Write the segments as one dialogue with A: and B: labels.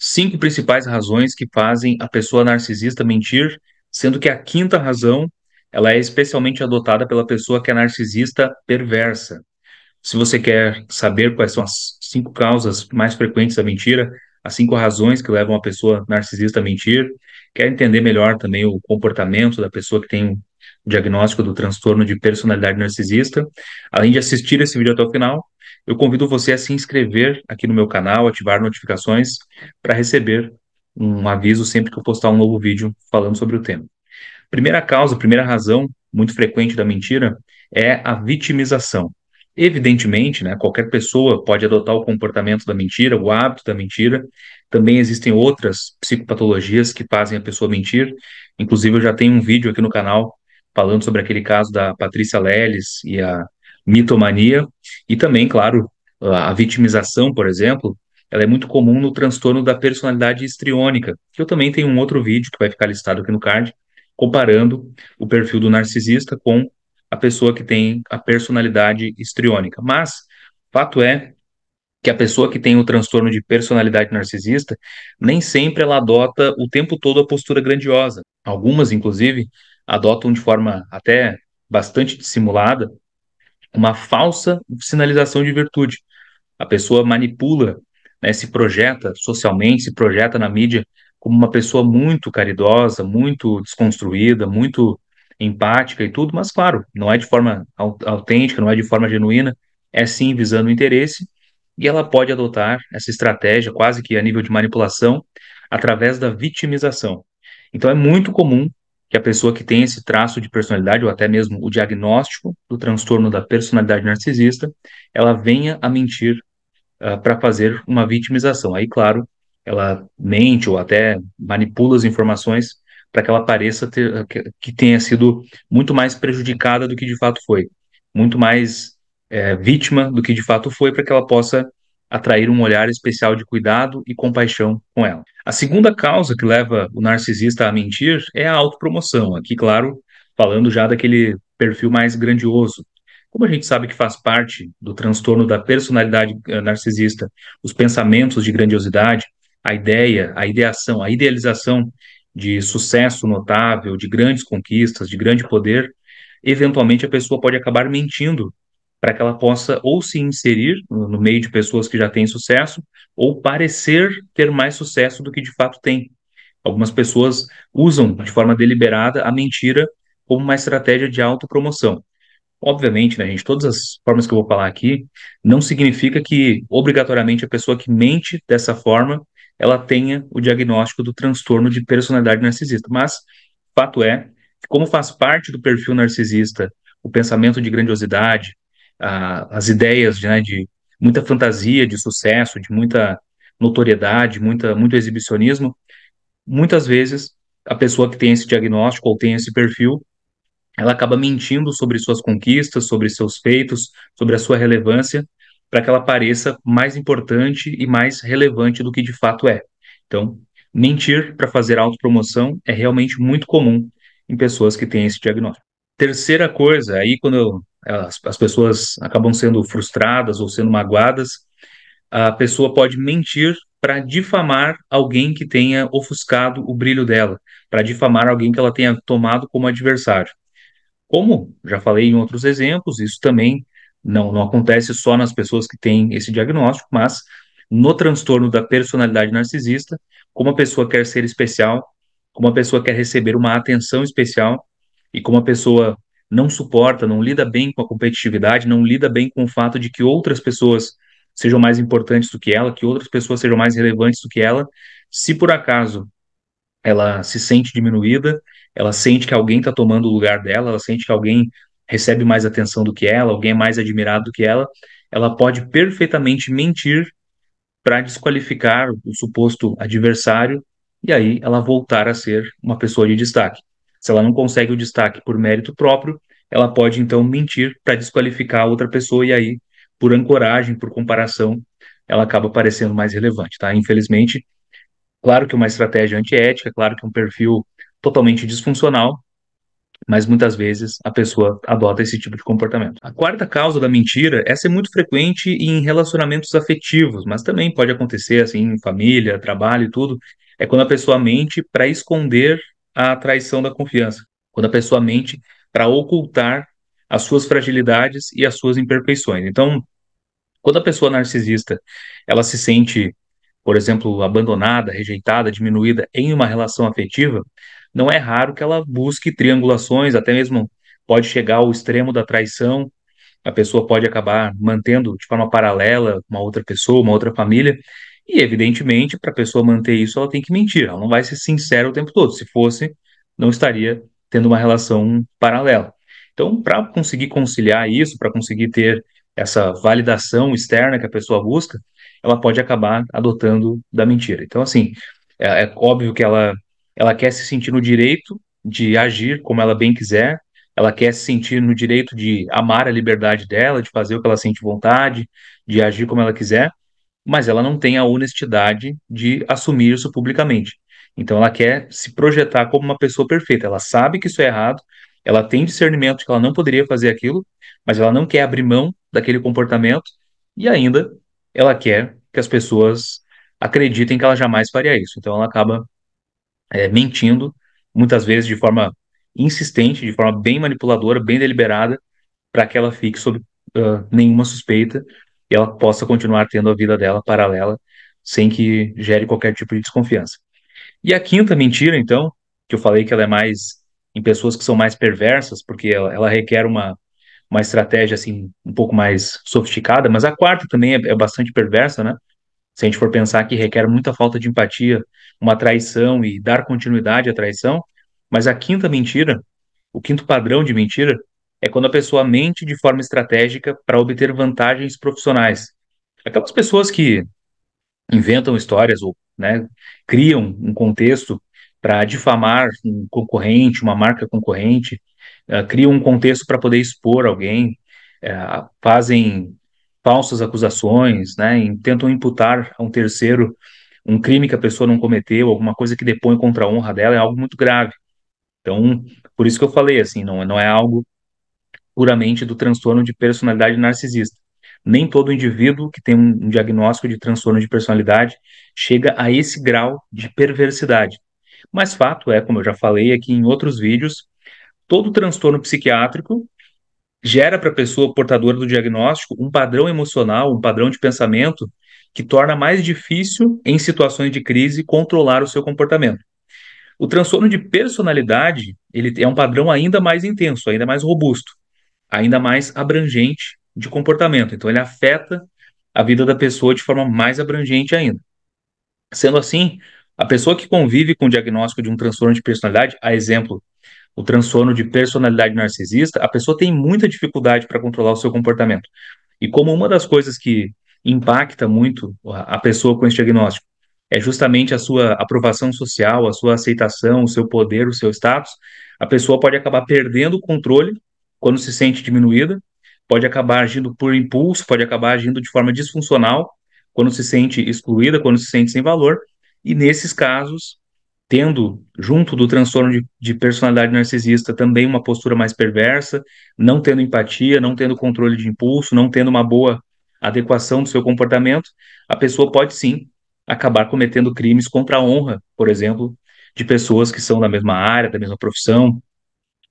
A: cinco principais razões que fazem a pessoa narcisista mentir, sendo que a quinta razão ela é especialmente adotada pela pessoa que é narcisista perversa. Se você quer saber quais são as cinco causas mais frequentes da mentira, as cinco razões que levam a pessoa narcisista a mentir, quer entender melhor também o comportamento da pessoa que tem o diagnóstico do transtorno de personalidade narcisista, além de assistir esse vídeo até o final, eu convido você a se inscrever aqui no meu canal, ativar notificações para receber um aviso sempre que eu postar um novo vídeo falando sobre o tema. Primeira causa, primeira razão muito frequente da mentira é a vitimização. Evidentemente, né, qualquer pessoa pode adotar o comportamento da mentira, o hábito da mentira. Também existem outras psicopatologias que fazem a pessoa mentir. Inclusive, eu já tenho um vídeo aqui no canal falando sobre aquele caso da Patrícia Leles e a mitomania e também, claro, a vitimização, por exemplo, ela é muito comum no transtorno da personalidade histriônica, que eu também tenho um outro vídeo que vai ficar listado aqui no card, comparando o perfil do narcisista com a pessoa que tem a personalidade histriônica. Mas, fato é que a pessoa que tem o transtorno de personalidade narcisista, nem sempre ela adota o tempo todo a postura grandiosa. Algumas, inclusive, adotam de forma até bastante dissimulada uma falsa sinalização de virtude. A pessoa manipula, né, se projeta socialmente, se projeta na mídia como uma pessoa muito caridosa, muito desconstruída, muito empática e tudo, mas claro, não é de forma autêntica, não é de forma genuína, é sim visando o interesse, e ela pode adotar essa estratégia quase que a nível de manipulação através da vitimização. Então é muito comum que a pessoa que tem esse traço de personalidade, ou até mesmo o diagnóstico do transtorno da personalidade narcisista, ela venha a mentir uh, ah, para fazer uma vitimização. Aí, claro, ela mente ou até manipula as informações para que ela pareça ter, que tenha sido muito mais prejudicada do que de fato foi, muito mais é, vítima do que de fato foi, para que ela possa atrair um olhar especial de cuidado e compaixão com ela. A segunda causa que leva o narcisista a mentir é a autopromoção. Aqui, claro, falando já daquele perfil mais grandioso. Como a gente sabe que faz parte do transtorno da personalidade eh, narcisista, os pensamentos de grandiosidade, a ideia, a ideação, a idealização de sucesso notável, de grandes conquistas, de grande poder, eventualmente a pessoa pode acabar mentindo para que ela possa ou se inserir no meio de pessoas que já têm sucesso, ou parecer ter mais sucesso do que de fato tem. Algumas pessoas usam de forma deliberada a mentira como uma estratégia de autopromoção. Obviamente, né, gente, todas as formas que eu vou falar aqui não significa que obrigatoriamente a pessoa que mente dessa forma ela tenha o diagnóstico do transtorno de personalidade narcisista, mas fato é que como faz parte do perfil narcisista o pensamento de grandiosidade, as ideias de, né, de muita fantasia de sucesso, de muita notoriedade, muita, muito exibicionismo, muitas vezes a pessoa que tem esse diagnóstico ou tem esse perfil, ela acaba mentindo sobre suas conquistas, sobre seus feitos, sobre a sua relevância, para que ela pareça mais importante e mais relevante do que de fato é. Então, mentir para fazer autopromoção é realmente muito comum em pessoas que têm esse diagnóstico. Terceira coisa, aí quando as, as, pessoas acabam sendo frustradas ou sendo magoadas, a pessoa pode mentir para difamar alguém que tenha ofuscado o brilho dela, para difamar alguém que ela tenha tomado como adversário. Como já falei em outros exemplos, isso também não, não acontece só nas pessoas que têm esse diagnóstico, mas no transtorno da personalidade narcisista, como a pessoa quer ser especial, como a pessoa quer receber uma atenção especial, e como a pessoa não suporta, não lida bem com a competitividade, não lida bem com o fato de que outras pessoas sejam mais importantes do que ela, que outras pessoas sejam mais relevantes do que ela, se por acaso ela se sente diminuída, ela sente que alguém está tomando o lugar dela, ela sente que alguém recebe mais atenção do que ela, alguém é mais admirado do que ela, ela pode perfeitamente mentir para desqualificar o suposto adversário e aí ela voltar a ser uma pessoa de destaque. Se ela não consegue o destaque por mérito próprio, ela pode então mentir para desqualificar a outra pessoa e aí, por ancoragem, por comparação, ela acaba parecendo mais relevante, tá? Infelizmente, claro que uma estratégia antiética, claro que um perfil totalmente disfuncional, mas muitas vezes a pessoa adota esse tipo de comportamento. A quarta causa da mentira, essa é muito frequente em relacionamentos afetivos, mas também pode acontecer assim em família, trabalho e tudo, é quando a pessoa mente para esconder a traição da confiança, quando a pessoa mente para ocultar as suas fragilidades e as suas imperfeições. Então, quando a pessoa narcisista, ela se sente, por exemplo, abandonada, rejeitada, diminuída em uma relação afetiva, não é raro que ela busque triangulações, até mesmo pode chegar ao extremo da traição. A pessoa pode acabar mantendo de forma paralela uma outra pessoa, uma outra família, e, evidentemente, para a pessoa manter isso, ela tem que mentir. Ela não vai ser sincera o tempo todo. Se fosse, não estaria tendo uma relação paralela. Então, para conseguir conciliar isso, para conseguir ter essa validação externa que a pessoa busca, ela pode acabar adotando da mentira. Então, assim, é, é óbvio que ela, ela quer se sentir no direito de agir como ela bem quiser, ela quer se sentir no direito de amar a liberdade dela, de fazer o que ela sente vontade, de agir como ela quiser, mas ela não tem a honestidade de assumir isso publicamente. Então ela quer se projetar como uma pessoa perfeita. Ela sabe que isso é errado, ela tem discernimento de que ela não poderia fazer aquilo, mas ela não quer abrir mão daquele comportamento e ainda ela quer que as pessoas acreditem que ela jamais faria isso. Então ela acaba é, mentindo, muitas vezes de forma insistente, de forma bem manipuladora, bem deliberada, para que ela fique sob uh, nenhuma suspeita e ela possa continuar tendo a vida dela paralela sem que gere qualquer tipo de desconfiança. E a quinta mentira, então, que eu falei que ela é mais em pessoas que são mais perversas, porque ela, ela requer uma, uma estratégia assim um pouco mais sofisticada, mas a quarta também é, é bastante perversa, né? Se a gente for pensar que requer muita falta de empatia, uma traição e dar continuidade à traição, mas a quinta mentira, o quinto padrão de mentira, é quando a pessoa mente de forma estratégica para obter vantagens profissionais. Aquelas pessoas que inventam histórias ou né, criam um contexto para difamar um concorrente, uma marca concorrente, uh, criam um contexto para poder expor alguém, uh, fazem falsas acusações, né, tentam imputar a um terceiro um crime que a pessoa não cometeu, alguma coisa que depõe contra a honra dela, é algo muito grave. Então, por isso que eu falei, assim, não, é, não é algo puramente do transtorno de personalidade narcisista. Nem todo indivíduo que tem um diagnóstico de transtorno de personalidade chega a esse grau de perversidade. Mas fato é, como eu já falei aqui em outros vídeos, todo transtorno psiquiátrico gera para a pessoa portadora do diagnóstico um padrão emocional, um padrão de pensamento que torna mais difícil, em situações de crise, controlar o seu comportamento. O transtorno de personalidade ele é um padrão ainda mais intenso, ainda mais robusto ainda mais abrangente de comportamento. Então, ele afeta a vida da pessoa de forma mais abrangente ainda. Sendo assim, a pessoa que convive com o diagnóstico de um transtorno de personalidade, a exemplo, o transtorno de personalidade narcisista, a pessoa tem muita dificuldade para controlar o seu comportamento. E como uma das coisas que impacta muito a pessoa com esse diagnóstico é justamente a sua aprovação social, a sua aceitação, o seu poder, o seu status, a pessoa pode acabar perdendo o controle quando se sente diminuída, pode acabar agindo por impulso, pode acabar agindo de forma disfuncional, quando se sente excluída, quando se sente sem valor, e nesses casos, tendo junto do transtorno de, de personalidade narcisista também uma postura mais perversa, não tendo empatia, não tendo controle de impulso, não tendo uma boa adequação do seu comportamento, a pessoa pode sim acabar cometendo crimes contra a honra, por exemplo, de pessoas que são da mesma área, da mesma profissão,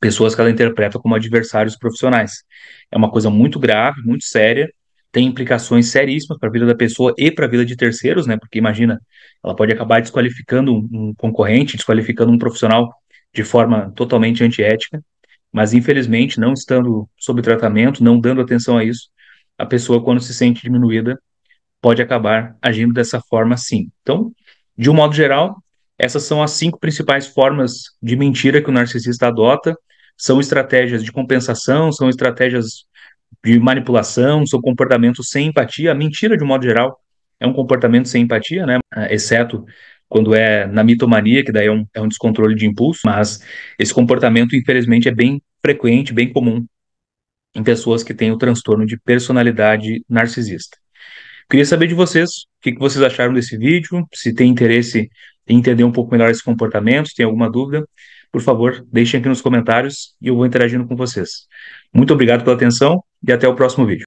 A: pessoas que ela interpreta como adversários profissionais. É uma coisa muito grave, muito séria, tem implicações seríssimas para a vida da pessoa e para a vida de terceiros, né? Porque imagina, ela pode acabar desqualificando um concorrente, desqualificando um profissional de forma totalmente antiética, mas infelizmente, não estando sob tratamento, não dando atenção a isso, a pessoa, quando se sente diminuída, pode acabar agindo dessa forma sim. Então, de um modo geral, essas são as cinco principais formas de mentira que o narcisista adota são estratégias de compensação, são estratégias de manipulação, são comportamentos sem empatia. A mentira, de um modo geral, é um comportamento sem empatia, né? Ah, exceto quando é na mitomania, que daí é um, é um descontrole de impulso, mas esse comportamento, infelizmente, é bem frequente, bem comum em pessoas que têm o transtorno de personalidade narcisista. Queria saber de vocês o que, que vocês acharam desse vídeo, se tem interesse em entender um pouco melhor esse comportamento, se tem alguma dúvida por favor, deixem aqui nos comentários e eu vou interagindo com vocês. Muito obrigado pela atenção e até o próximo vídeo.